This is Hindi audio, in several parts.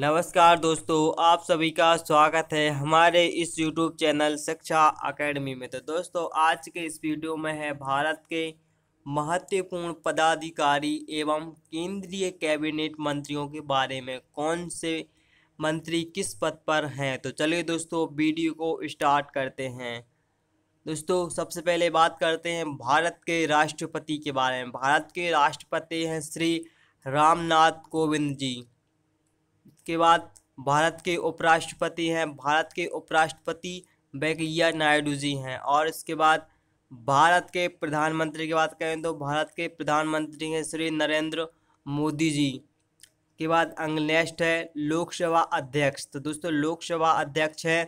नमस्कार दोस्तों आप सभी का स्वागत है हमारे इस यूट्यूब चैनल शिक्षा अकेडमी में तो दोस्तों आज के इस वीडियो में है भारत के महत्वपूर्ण पदाधिकारी एवं केंद्रीय कैबिनेट मंत्रियों के बारे में कौन से मंत्री किस पद पर हैं तो चलिए दोस्तों वीडियो को स्टार्ट करते हैं दोस्तों सबसे पहले बात करते हैं भारत के राष्ट्रपति के बारे में भारत के राष्ट्रपति हैं श्री रामनाथ कोविंद जी के बाद भारत के उपराष्ट्रपति हैं भारत के उपराष्ट्रपति वेंकैया नायडू जी हैं और इसके बाद भारत के प्रधानमंत्री की बात करें तो भारत के प्रधानमंत्री हैं श्री नरेंद्र मोदी जी के बाद नेक्स्ट है लोकसभा अध्यक्ष तो दोस्तों लोकसभा अध्यक्ष है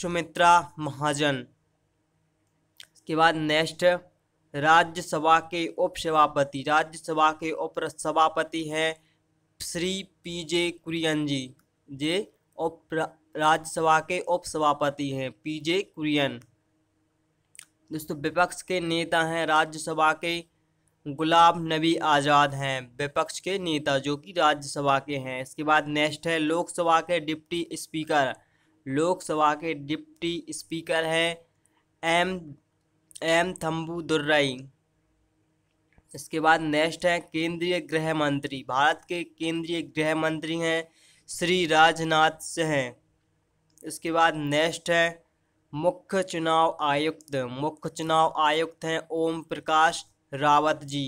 सुमित्रा महाजन के बाद नेक्स्ट राज्यसभा के उपसभापति राज्यसभा के उप सभापति हैं श्री पी जे कुरियन जी जे उप राज्यसभा के उप सभापति हैं पी जे कुरियन दोस्तों विपक्ष के नेता हैं राज्यसभा के गुलाब नबी आज़ाद हैं विपक्ष के नेता जो कि राज्यसभा के हैं इसके बाद नेक्स्ट है लोकसभा के डिप्टी स्पीकर लोकसभा के डिप्टी स्पीकर हैं एम एम थम्बू दुर्रई इसके बाद नेक्स्ट हैं केंद्रीय गृह मंत्री भारत के केंद्रीय गृह मंत्री हैं श्री राजनाथ सिंह इसके बाद नेक्स्ट हैं मुख्य चुनाव आयुक्त मुख्य चुनाव आयुक्त हैं ओम प्रकाश रावत जी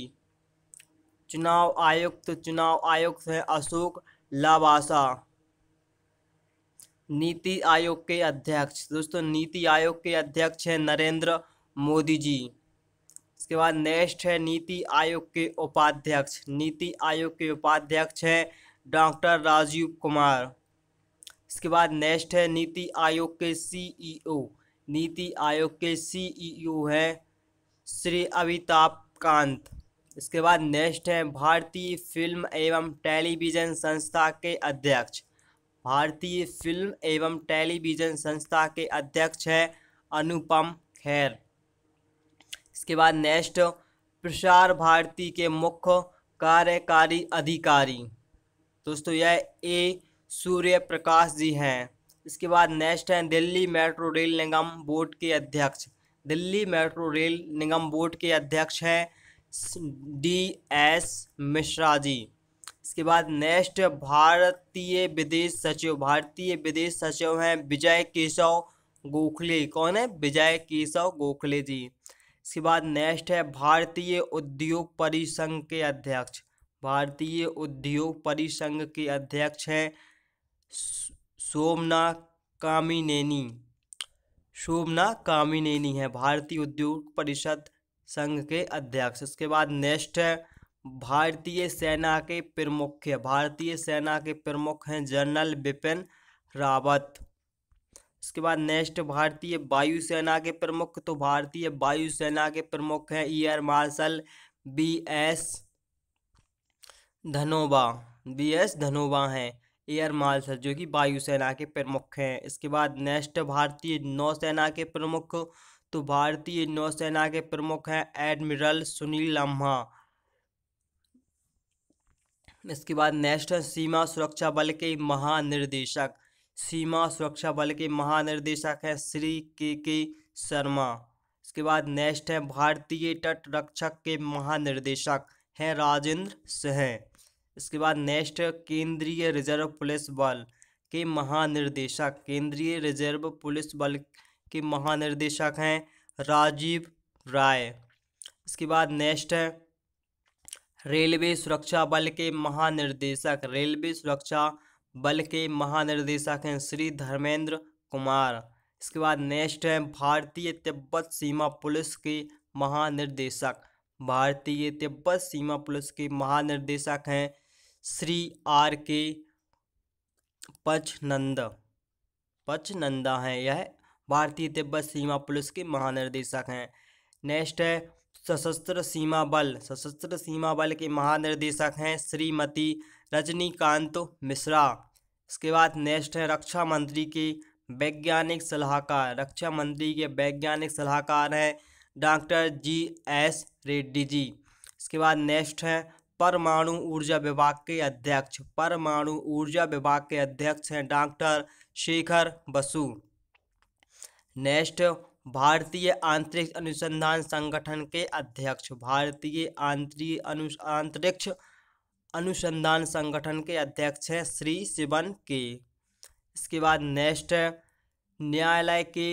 चुनाव आयुक्त चुनाव आयुक्त हैं अशोक लावासा नीति आयोग के अध्यक्ष दोस्तों नीति आयोग के अध्यक्ष हैं नरेंद्र मोदी जी उसके बाद नेक्स्ट है नीति आयोग के उपाध्यक्ष नीति आयोग के उपाध्यक्ष हैं डॉक्टर राजीव कुमार इसके बाद नेक्स्ट है नीति आयोग के सीईओ नीति आयोग के सीईओ हैं श्री अमिताभ कांत इसके बाद नेक्स्ट है भारतीय फिल्म एवं टेलीविज़न संस्था के अध्यक्ष भारतीय फिल्म एवं टेलीविज़न संस्था के अध्यक्ष हैं अनुपम खैर इसके बाद नेक्स्ट प्रसार भारती के मुख्य कार्यकारी अधिकारी दोस्तों यह ए सूर्य प्रकाश जी हैं इसके बाद नेक्स्ट हैं दिल्ली मेट्रो रेल निगम बोर्ड के अध्यक्ष दिल्ली मेट्रो रेल निगम बोर्ड के अध्यक्ष हैं डी एस मिश्रा जी इसके बाद नेक्स्ट भारतीय विदेश सचिव भारतीय विदेश सचिव हैं विजय केशव गोखले कौन है विजय केशव गोखले जी इसके बाद नेक्स्ट है भारतीय उद्योग परिसंघ के अध्यक्ष भारतीय उद्योग परिसंघ के अध्यक्ष हैं सोमना कामिनेनी शोभना कामिनेनी है भारतीय उद्योग परिषद संघ के अध्यक्ष इसके बाद नेक्स्ट है भारतीय सेना के प्रमुख भारतीय सेना के प्रमुख हैं जनरल बिपिन रावत इसके बाद नेक्स्ट भारतीय वायुसेना के प्रमुख तो भारतीय वायुसेना के प्रमुख है air marshal B S Dhanoa B S Dhanoa हैं एयर मार्शल जो कि वायुसेना के प्रमुख हैं इसके बाद नेक्स्ट भारतीय नौसेना के प्रमुख तो भारतीय नौसेना के प्रमुख हैं एडमिरल सुनील लम्हा इसके बाद नेशनल सीमा सुरक्षा बल के महानिर्देशक सीमा सुरक्षा बल के महानिर्देशक हैं श्री के के शर्मा इसके बाद नेक्स्ट है भारतीय तट रक्षक के महानिर्देशक हैं राजेंद्र सिंह इसके बाद नेक्स्ट केंद्रीय रिजर्व पुलिस बल के महानिर्देशक केंद्रीय रिजर्व पुलिस बल के महानिर्देशक हैं राजीव राय इसके बाद नेक्स्ट है रेलवे सुरक्षा बल के महानिर्देशक रेलवे सुरक्षा बल के महानिर्देशक हैं श्री धर्मेंद्र कुमार इसके बाद नेक्स्ट हैं भारतीय तिब्बत सीमा पुलिस के महानिर्देशक भारतीय तिब्बत सीमा पुलिस के महानिर्देशक हैं श्री आर के पचनंद पचनंदा हैं यह भारतीय तिब्बत सीमा पुलिस के महानिर्देशक हैं नेक्स्ट है सशस्त्र सीमा बल सशस्त्र सीमा बल के महानिर्देशक हैं श्रीमती रजनीकांत मिश्रा इसके बाद नेक्स्ट है रक्षा मंत्री के वैज्ञानिक सलाहकार रक्षा मंत्री के वैज्ञानिक सलाहकार हैं doctor G S Reddy ji इसके बाद नेक्स्ट हैं परमाणु ऊर्जा विभाग के अध्यक्ष परमाणु ऊर्जा विभाग के अध्यक्ष हैं डॉक्टर शेखर बसु नेक्स्ट भारतीय आंतरिक अनुसंधान संगठन के अध्यक्ष भारतीय आंतरिक आंतरिक्ष अनुसंधान संगठन के अध्यक्ष हैं श्री शिवन के इसके बाद नेक्स्ट न्यायालय के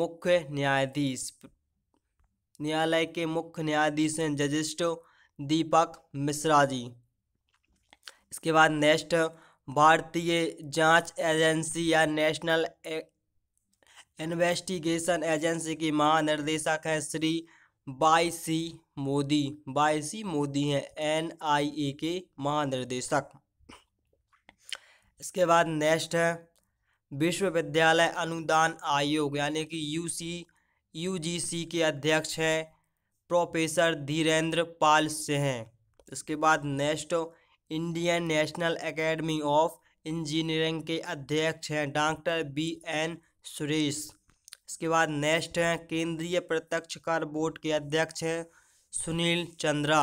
मुख्य न्यायाधीश न्यायालय के मुख्य न्यायाधीश हैं जजिस्ट दीपक मिश्रा जी इसके बाद नेक्स्ट भारतीय जांच एजेंसी या नेशनल इन्वेस्टिगेशन एजेंसी की महानिर्देशक हैं श्री बाईसी मोदी सी मोदी हैं एन आई ए के महानिर्देशक इसके बाद नेक्स्ट है विश्वविद्यालय अनुदान आयोग यानी कि यू यू सी जी सी के अध्यक्ष हैं प्रोफेसर धीरेंद्र पाल से हैं इसके बाद next Indian National Academy of Engineering के अध्यक्ष हैं डॉक्टर बी एन सुरेश इसके बाद नेक्स्ट हैं केंद्रीय प्रत्यक्ष कर बोर्ड के अध्यक्ष हैं सुनील चंद्रा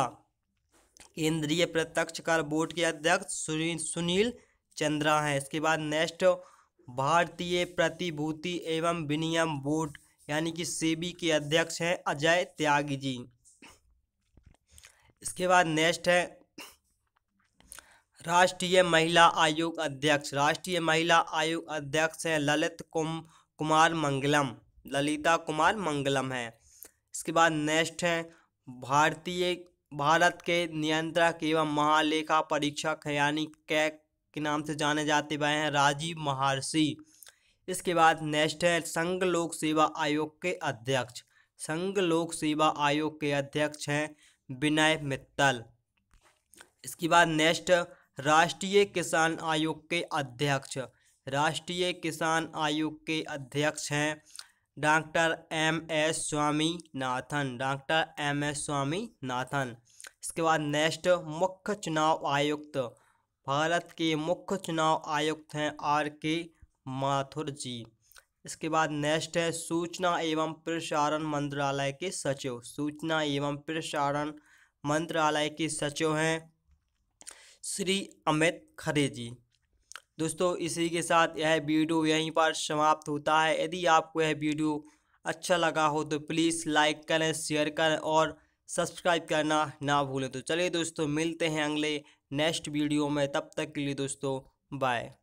केंद्रीय प्रत्यक्ष कर बोर्ड के अध्यक्ष सुनील चंद्रा हैं इसके बाद नेक्स्ट भारतीय प्रतिभूति एवं विनियम बोर्ड यानी कि सेबी के अध्यक्ष हैं अजय त्यागी जी इसके बाद नेक्स्ट है राष्ट्रीय महिला आयोग अध्यक्ष राष्ट्रीय महिला आयोग अध्यक्ष हैं ललित कुम कुमार मंगलम ललिता कुमार मंगलम है इसके बाद नेक्स्ट है भारतीय भारत के नियंत्रक एवं महालेखा परीक्षक यानी कैक के नाम से जाने जाते हुए हैं राजीव महर्षि इसके बाद नेक्स्ट है संघ लोक सेवा आयोग के अध्यक्ष संघ लोक सेवा आयोग के अध्यक्ष हैं विनय मित्तल इसके बाद नेक्स्ट राष्ट्रीय किसान आयोग के अध्यक्ष राष्ट्रीय किसान आयोग के अध्यक्ष हैं doctor M S Swaminathan doctor M S Swaminathan इसके बाद नेक्स्ट मुख्य चुनाव आयुक्त भारत के मुख्य चुनाव आयुक्त हैं आर के माथुर जी इसके बाद नेक्स्ट है सूचना एवं प्रसारण मंत्रालय के सचिव सूचना एवं प्रसारण मंत्रालय के सचिव हैं श्री अमित खरे जी दोस्तों इसी के साथ यह वीडियो यहीं पर समाप्त होता है यदि आपको यह वीडियो अच्छा लगा हो तो प्लीज़ लाइक करें शेयर करें और सब्सक्राइब करना ना भूलें तो चलिए दोस्तों मिलते हैं अगले नेक्स्ट वीडियो में तब तक के लिए दोस्तों बाय